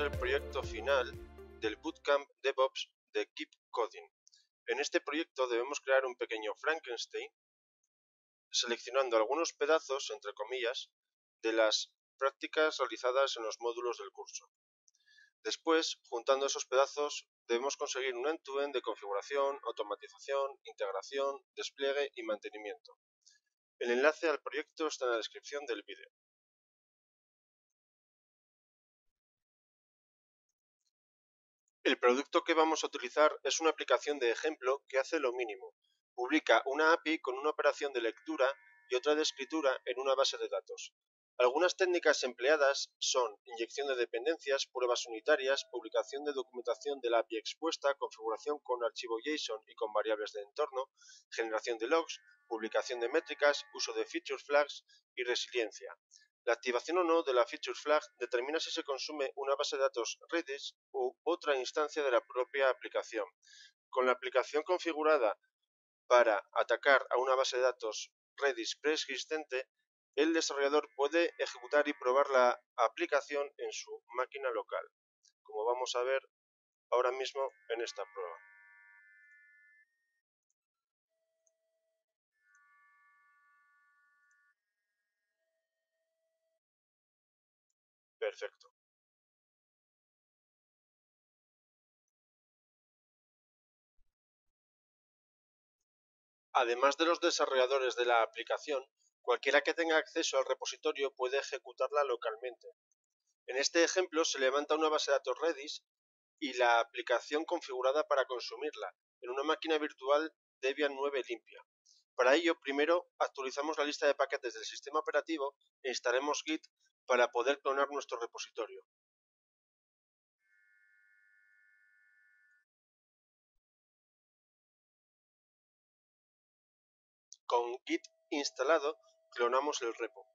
el proyecto final del Bootcamp DevOps de Keep Coding. En este proyecto debemos crear un pequeño Frankenstein seleccionando algunos pedazos, entre comillas, de las prácticas realizadas en los módulos del curso. Después, juntando esos pedazos, debemos conseguir un end to -end de configuración, automatización, integración, despliegue y mantenimiento. El enlace al proyecto está en la descripción del vídeo. El producto que vamos a utilizar es una aplicación de ejemplo que hace lo mínimo. Publica una API con una operación de lectura y otra de escritura en una base de datos. Algunas técnicas empleadas son inyección de dependencias, pruebas unitarias, publicación de documentación de la API expuesta, configuración con archivo JSON y con variables de entorno, generación de logs, publicación de métricas, uso de feature flags y resiliencia. La activación o no de la feature flag determina si se consume una base de datos Redis u otra instancia de la propia aplicación. Con la aplicación configurada para atacar a una base de datos Redis preexistente, el desarrollador puede ejecutar y probar la aplicación en su máquina local, como vamos a ver ahora mismo en esta prueba. perfecto Además de los desarrolladores de la aplicación, cualquiera que tenga acceso al repositorio puede ejecutarla localmente. En este ejemplo se levanta una base de datos Redis y la aplicación configurada para consumirla en una máquina virtual Debian 9 limpia. Para ello, primero actualizamos la lista de paquetes del sistema operativo e Git para poder clonar nuestro repositorio. Con git instalado clonamos el repo.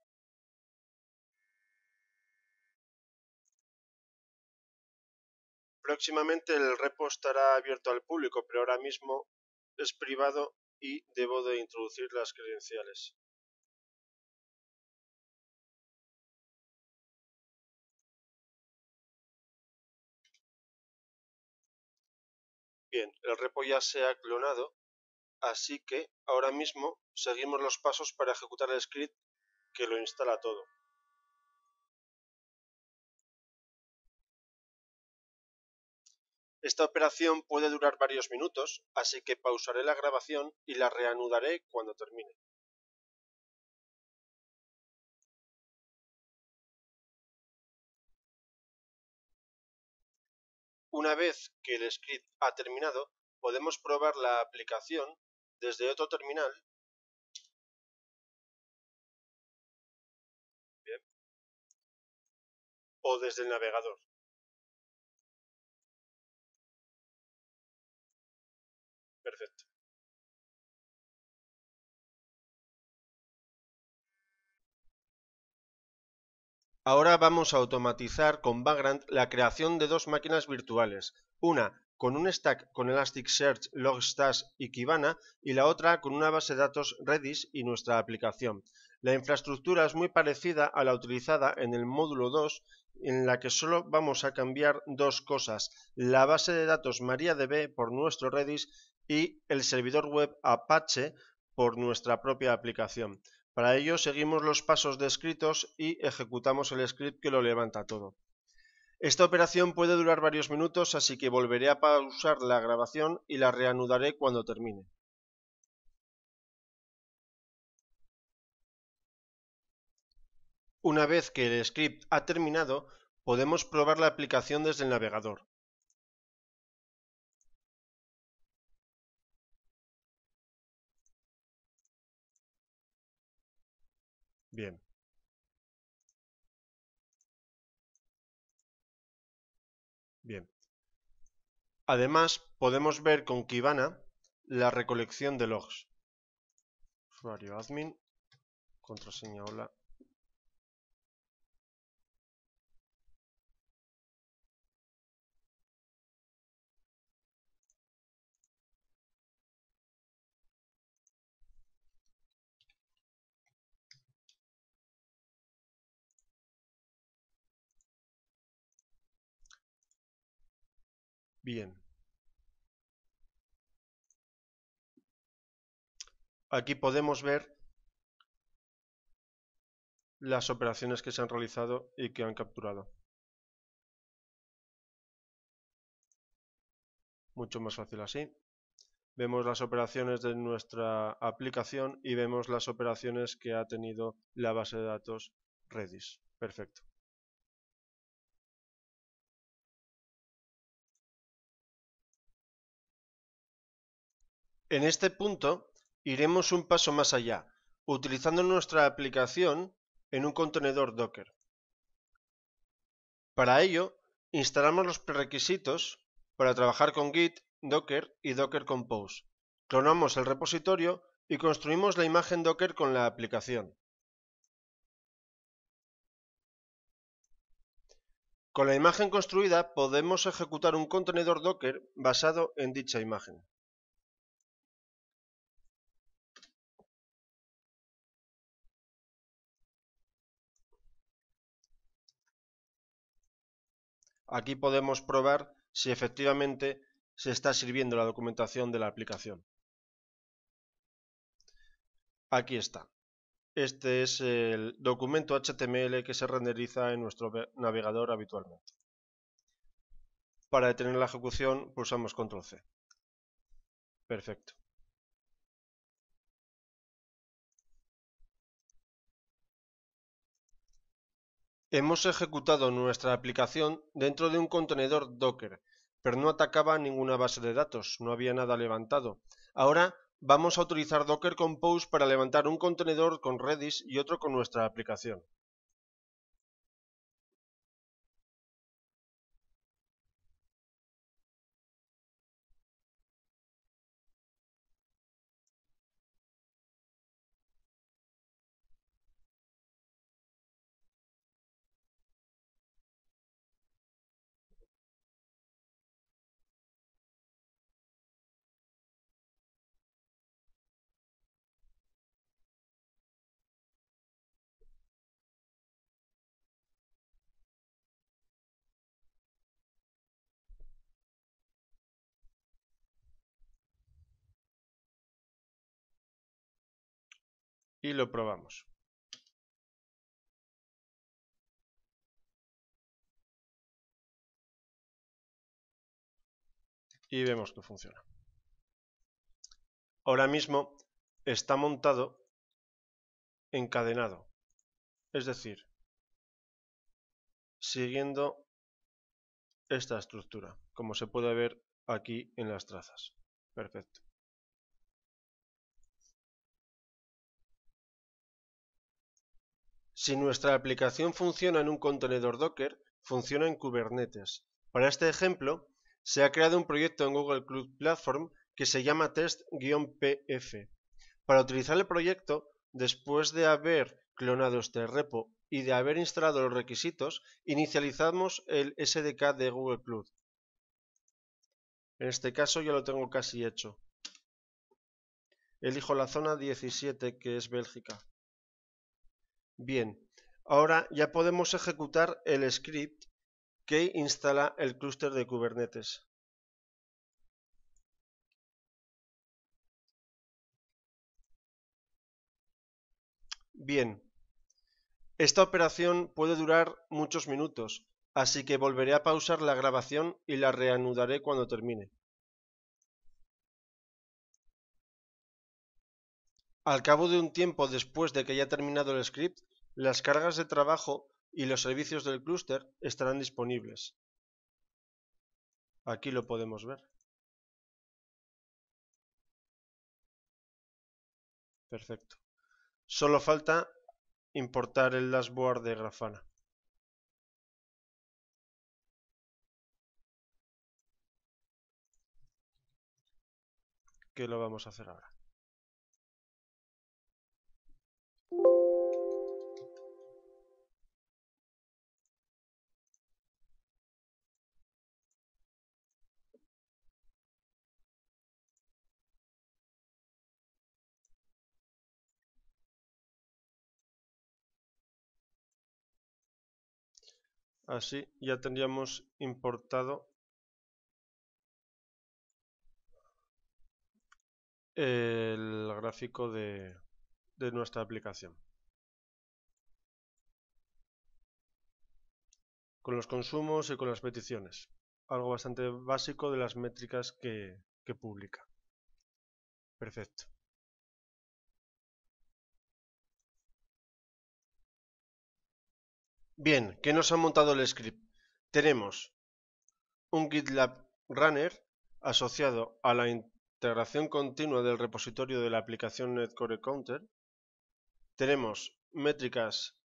Próximamente el repo estará abierto al público, pero ahora mismo es privado y debo de introducir las credenciales. Bien, el repo ya se ha clonado, así que ahora mismo seguimos los pasos para ejecutar el script que lo instala todo. Esta operación puede durar varios minutos, así que pausaré la grabación y la reanudaré cuando termine. Una vez que el script ha terminado, podemos probar la aplicación desde otro terminal. O desde el navegador. Perfecto. Ahora vamos a automatizar con Vagrant la creación de dos máquinas virtuales, una con un stack con Elasticsearch, Logstash y Kibana y la otra con una base de datos Redis y nuestra aplicación. La infraestructura es muy parecida a la utilizada en el módulo 2 en la que solo vamos a cambiar dos cosas, la base de datos MariaDB por nuestro Redis y el servidor web Apache por nuestra propia aplicación. Para ello seguimos los pasos descritos y ejecutamos el script que lo levanta todo. Esta operación puede durar varios minutos, así que volveré a pausar la grabación y la reanudaré cuando termine. Una vez que el script ha terminado, podemos probar la aplicación desde el navegador. Bien. Bien. Además, podemos ver con Kibana la recolección de logs. Usuario admin, contraseña hola. Bien. Aquí podemos ver las operaciones que se han realizado y que han capturado. Mucho más fácil así. Vemos las operaciones de nuestra aplicación y vemos las operaciones que ha tenido la base de datos Redis. Perfecto. En este punto, iremos un paso más allá, utilizando nuestra aplicación en un contenedor Docker. Para ello, instalamos los prerequisitos para trabajar con Git, Docker y Docker Compose. Clonamos el repositorio y construimos la imagen Docker con la aplicación. Con la imagen construida podemos ejecutar un contenedor Docker basado en dicha imagen. Aquí podemos probar si efectivamente se está sirviendo la documentación de la aplicación. Aquí está. Este es el documento HTML que se renderiza en nuestro navegador habitualmente. Para detener la ejecución pulsamos Control C. Perfecto. Hemos ejecutado nuestra aplicación dentro de un contenedor Docker, pero no atacaba ninguna base de datos, no había nada levantado. Ahora vamos a utilizar Docker Compose para levantar un contenedor con Redis y otro con nuestra aplicación. y lo probamos. Y vemos que funciona. Ahora mismo está montado encadenado. Es decir, siguiendo esta estructura, como se puede ver aquí en las trazas. Perfecto. Si nuestra aplicación funciona en un contenedor Docker, funciona en Kubernetes. Para este ejemplo, se ha creado un proyecto en Google Cloud Platform que se llama test-pf. Para utilizar el proyecto, después de haber clonado este repo y de haber instalado los requisitos, inicializamos el SDK de Google Cloud. En este caso ya lo tengo casi hecho. Elijo la zona 17, que es Bélgica. Bien, ahora ya podemos ejecutar el script que instala el clúster de Kubernetes. Bien, esta operación puede durar muchos minutos, así que volveré a pausar la grabación y la reanudaré cuando termine. Al cabo de un tiempo después de que haya terminado el script, las cargas de trabajo y los servicios del clúster estarán disponibles. Aquí lo podemos ver. Perfecto. Solo falta importar el dashboard de Grafana. Que lo vamos a hacer ahora. Así ya tendríamos importado el gráfico de, nuestra aplicación. Con los consumos y con las peticiones. Algo bastante básico de las métricas que publica. Perfecto. Bien, ¿qué nos ha montado el script? Tenemos un GitLab Runner asociado a la integración continua del repositorio de la aplicación Netcore Counter. Tenemos métricas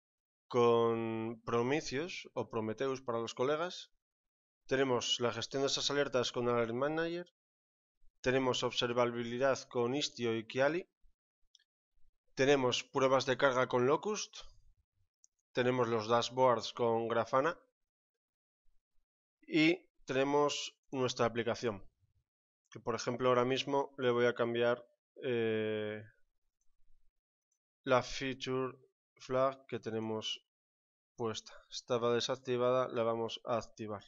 con Prometheus o Prometheus para los colegas. Tenemos la gestión de esas alertas con AlertManager, Tenemos observabilidad con Istio y Kiali. Tenemos pruebas de carga con Locust tenemos los dashboards con Grafana y tenemos nuestra aplicación. Que por ejemplo ahora mismo le voy a cambiar eh, la feature flag que tenemos puesta. Estaba desactivada, la vamos a activar.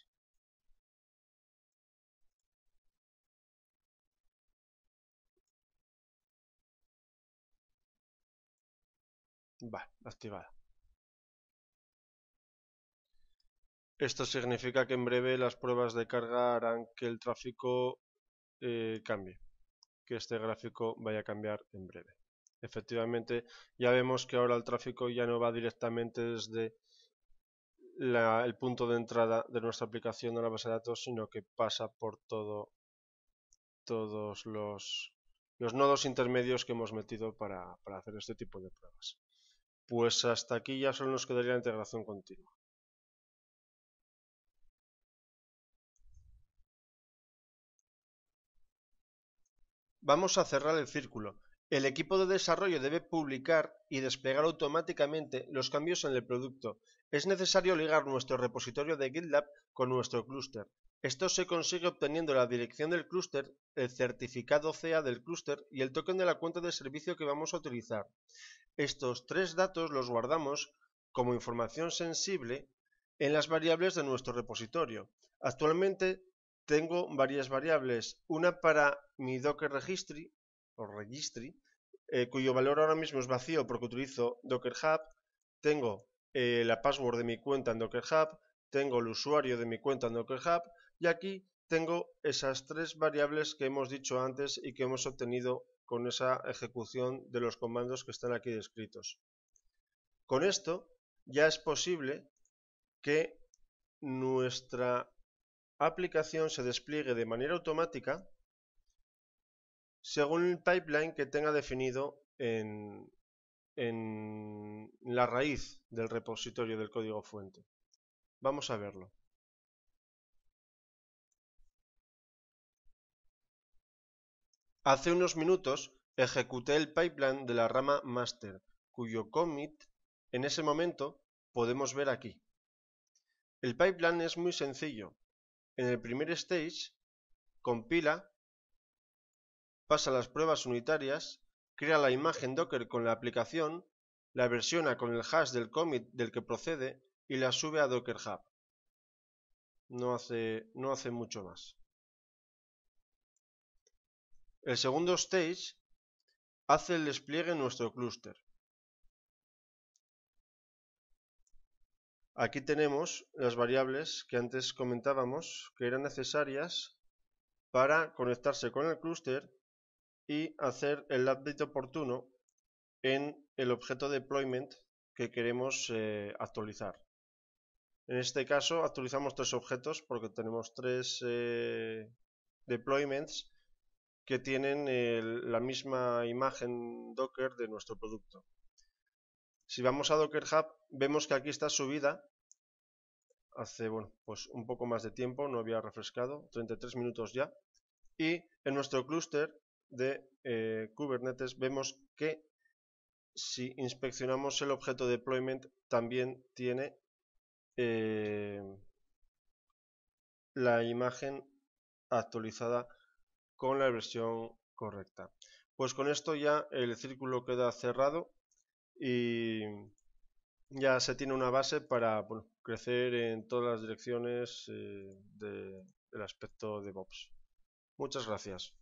Vale, activada. Esto significa que en breve las pruebas de carga harán que el tráfico eh, cambie, que este gráfico vaya a cambiar en breve. Efectivamente, ya vemos que ahora el tráfico ya no va directamente desde el punto de entrada de nuestra aplicación a la base de datos, sino que pasa por todo, todos los, nodos intermedios que hemos metido para, para hacer este tipo de pruebas. Pues hasta aquí ya solo nos quedaría la integración continua. Vamos a cerrar el círculo. El equipo de desarrollo debe publicar y desplegar automáticamente los cambios en el producto. Es necesario ligar nuestro repositorio de GitLab con nuestro clúster. Esto se consigue obteniendo la dirección del clúster, el certificado CA del clúster y el token de la cuenta de servicio que vamos a utilizar. Estos tres datos los guardamos como información sensible en las variables de nuestro repositorio. Actualmente tengo varias variables. Una para mi Docker Registry, o Registry, eh, cuyo valor ahora mismo es vacío porque utilizo Docker Hub. Tengo eh, la password de mi cuenta en Docker Hub. Tengo el usuario de mi cuenta en Docker Hub. Y aquí tengo esas tres variables que hemos dicho antes y que hemos obtenido con esa ejecución de los comandos que están aquí descritos. Con esto ya es posible que nuestra aplicación se despliegue de manera automática según el pipeline que tenga definido en, la raíz del repositorio del código fuente. Vamos a verlo. Hace unos minutos ejecuté el pipeline de la rama master, cuyo commit en ese momento podemos ver aquí. El pipeline es muy sencillo, en el primer stage, compila, pasa las pruebas unitarias, crea la imagen Docker con la aplicación, la versiona con el hash del commit del que procede y la sube a Docker Hub. No hace, no hace mucho más. El segundo stage hace el despliegue en nuestro clúster. Aquí tenemos las variables que antes comentábamos que eran necesarias para conectarse con el clúster y hacer el update oportuno en el objeto deployment que queremos eh, actualizar. En este caso actualizamos tres objetos porque tenemos tres eh, deployments que tienen la misma imagen Docker de nuestro producto. Si vamos a Docker Hub, vemos que aquí está subida hace, bueno, pues un poco más de tiempo, no había refrescado, 33 minutos ya. Y en nuestro clúster de eh, Kubernetes vemos que si inspeccionamos el objeto deployment también tiene eh, la imagen actualizada con la versión correcta. Pues con esto ya el círculo queda cerrado y ya se tiene una base para crecer en todas las direcciones eh, del aspecto de DevOps. Muchas gracias.